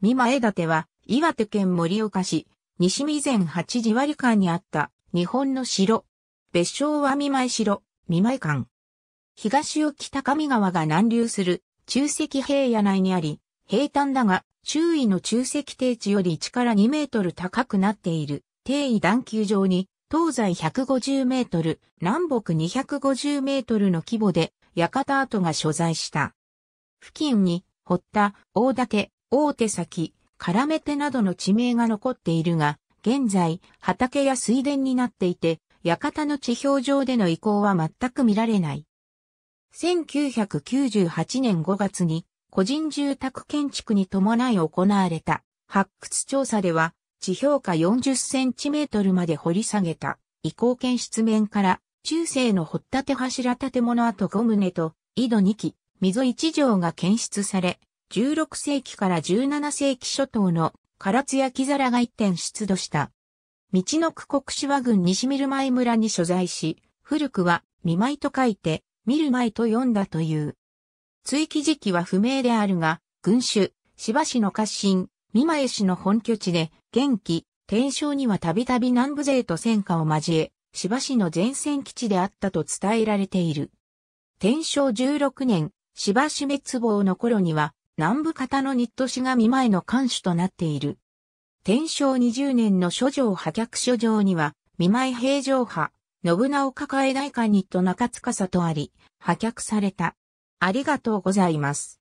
三前立は、岩手県盛岡市、西見前八時割間にあった、日本の城。別称は三前城、三前館。東を北上川が南流する、中石平野内にあり、平坦だが、周囲の中石低地より1から2メートル高くなっている、低位段丘上に、東西150メートル、南北250メートルの規模で、館跡が所在した。付近に、堀田、大館、大手先、絡め手などの地名が残っているが、現在、畑や水田になっていて、館の地表上での移行は全く見られない。1998年5月に、個人住宅建築に伴い行われた発掘調査では、地表下40センチメートルまで掘り下げた移行検出面から中世の掘立柱建物跡5棟と井戸2基、溝1畳が検出され、16世紀から17世紀初頭の唐津焼皿が一点出土した。道の区国志和郡西見る前村に所在し、古くは見舞いと書いて、見る前と読んだという。追記時期は不明であるが、群衆、芝市の活進、見舞氏の本拠地で、元気、天正にはたびたび南部勢と戦火を交え、芝市の前線基地であったと伝えられている。天正16年、芝市滅亡の頃には、南部方の日都市舞いの監守となっている。天正20年の諸城破却諸状には、見舞い平常派、信長抱え大官日と中司とあり、破却された。ありがとうございます。